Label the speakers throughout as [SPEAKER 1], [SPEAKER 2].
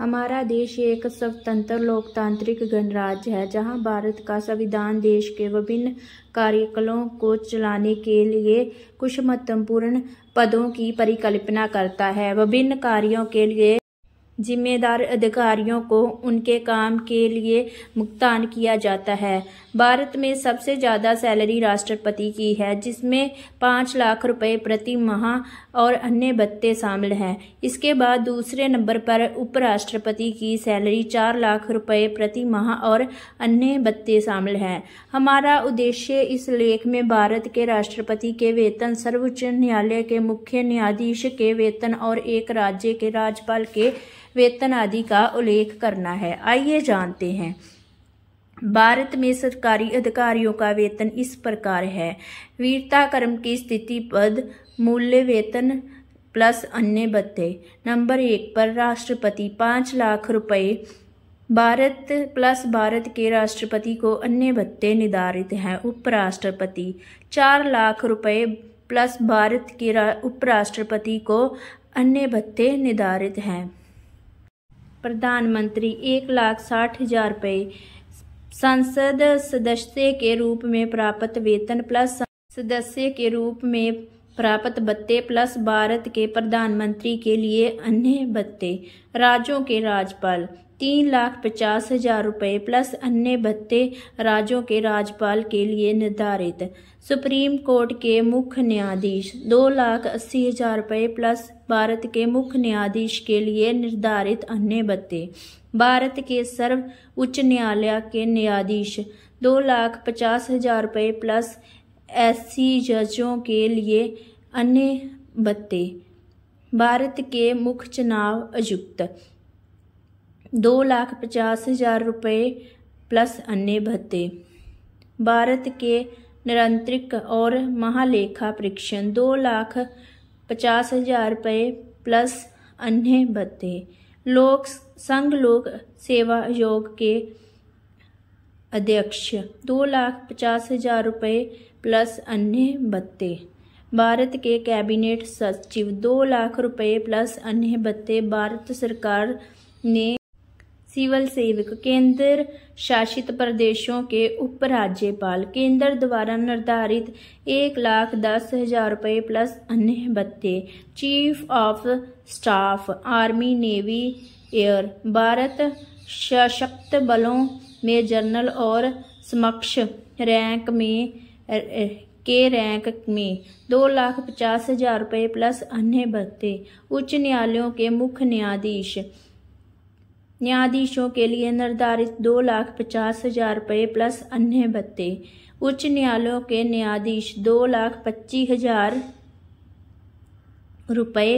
[SPEAKER 1] हमारा देश एक स्वतंत्र लोकतांत्रिक गणराज्य है जहां भारत का संविधान देश के विभिन्न कार्यकलों को चलाने के लिए कुछ महत्वपूर्ण पदों की परिकल्पना करता है विभिन्न कार्यों के लिए जिम्मेदार अधिकारियों को उनके काम के लिए भुगतान किया जाता है भारत में सबसे ज़्यादा सैलरी राष्ट्रपति की है जिसमें पाँच लाख रुपए प्रति माह और अन्य भत्ते शामिल हैं इसके बाद दूसरे नंबर पर उपराष्ट्रपति की सैलरी चार लाख रुपए प्रति माह और अन्य भत्ते शामिल हैं हमारा उद्देश्य इस लेख में भारत के राष्ट्रपति के वेतन सर्वोच्च न्यायालय के मुख्य न्यायाधीश के वेतन और एक राज्य के राज्यपाल के वेतन आदि का उल्लेख करना है आइए जानते हैं भारत में सरकारी अधिकारियों का वेतन इस प्रकार है वीरता कर्म की स्थिति पद मूल्य वेतन प्लस अन्य बत्ते नंबर एक पर राष्ट्रपति पाँच लाख रुपए भारत प्लस भारत के राष्ट्रपति को अन्य भत्ते निर्धारित हैं उपराष्ट्रपति चार लाख रुपए प्लस भारत के उपराष्ट्रपति को अन्य भत्ते निर्धारित हैं प्रधानमंत्री एक लाख साठ हजार रुपये संसद सदस्य के रूप में प्राप्त वेतन प्लस सदस्य के रूप में प्राप्त भत्ते प्लस भारत के प्रधानमंत्री के लिए अन्य भत्ते राज्यों के राज्यपाल तीन लाख पचास हजार रुपये प्लस अन्य भत्ते राज्यों के राज्यपाल के लिए निर्धारित सुप्रीम कोर्ट के मुख्य न्यायाधीश दो लाख अस्सी हजार रुपये प्लस भारत के मुख्य न्यायाधीश के लिए निर्धारित अन्य भत्ते भारत के सर्व उच्च न्यायालय के न्यायाधीश दो लाख पचास हजार रुपये प्लस ऐसी जजों के लिए अन्य बत्ते भारत के मुख्य चुनाव आयुक्त दो लाख पचास हजार रुपये प्लस अन्य भत्ते भारत के निरंतरिक और महालेखा परीक्षण दो लाख पचास हजार रुपये प्लस अन्य भत्ते लोक संघ लोक सेवा आयोग के अध्यक्ष दो लाख पचास हजार रुपये प्लस अन्य भत्ते भारत के कैबिनेट सचिव दो लाख रुपये प्लस अन्य भत्ते भारत सरकार ने सिविल सेवक केंद्र शासित प्रदेशों के उपराज्यपाल केंद्र द्वारा निर्धारित एक लाख दस हजार रुपये प्लस अन्य भत्ते chief of staff army navy air Bharat सशक्त बलों में जनरल और समक्ष रैंक में के रैंक में दो लाख पचास हजार रुपये प्लस अन्य भत्ते उच्च न्यायालयों के मुख्य न्यायाधीश न्यायाधीशों के लिए निर्धारित दो लाख पचास हजार रुपये प्लस अन्य भत्ते उच्च न्यायालयों के न्यायाधीश दो लाख पच्चीस हजार रुपये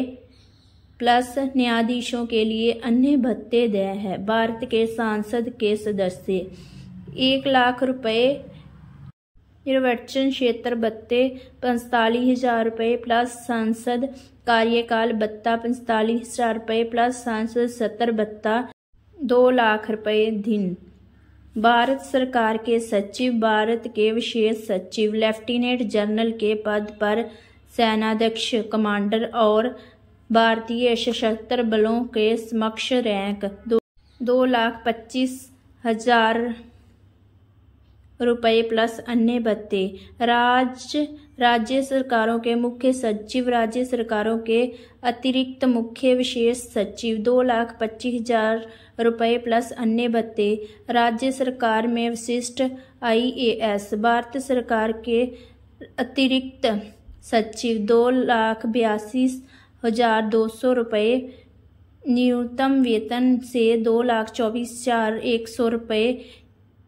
[SPEAKER 1] प्लस न्यायाधीशों के लिए अन्य भत्ते दया है भारत के सांसद के सदस्य एक लाख रुपये निर्वाचन क्षेत्र भत्ते पैंतालीस हजार रुपये प्लस सांसद कार्यकाल भत्ता पैंतालीस हजार रुपये प्लस सांसद सत्तर भत्ता दो लाख रुपये दिन भारत सरकार के सचिव भारत के विशेष सचिव लेफ्टिनेंट जनरल के पद पर सेनाध्यक्ष कमांडर और भारतीय सशस्त्र बलों के समक्ष रैंक दो, दो लाख पच्चीस हजार रुपए प्लस अन्य भत्ते राज्य राज्य सरकारों के मुख्य सचिव राज्य सरकारों के अतिरिक्त मुख्य विशेष सचिव दो लाख पच्चीस हजार रुपये प्लस अन्य भत्ते राज्य सरकार में विशिष्ट आईएएस भारत सरकार के अतिरिक्त सचिव दो लाख बयासी हजार दो सौ रुपये न्यूनतम वेतन से दो लाख चौबीस हजार एक सौ रुपये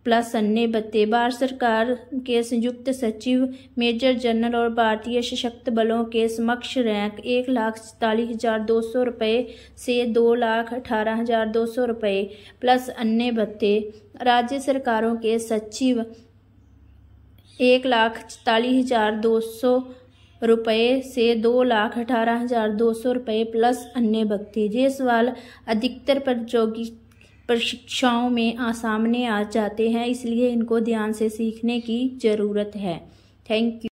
[SPEAKER 1] प्लस अन्य बत्ते भारत सरकार के संयुक्त सचिव मेजर जनरल और भारतीय सशक्त बलों के समक्ष रैंक एक लाख सैंतालीस हज़ार दो सौ रुपये से दो लाख अठारह हज़ार दो सौ रुपये प्लस अन्य बत्ते राज्य सरकारों के सचिव एक लाख चालीस हज़ार दो सौ रुपये से दो लाख अठारह हज़ार दो सौ रुपये प्लस अन्य भक्ति ये सवाल अधिकतर प्रतियोगी परीक्षाओं में आ सामने आ जाते हैं इसलिए इनको ध्यान से सीखने की ज़रूरत है थैंक यू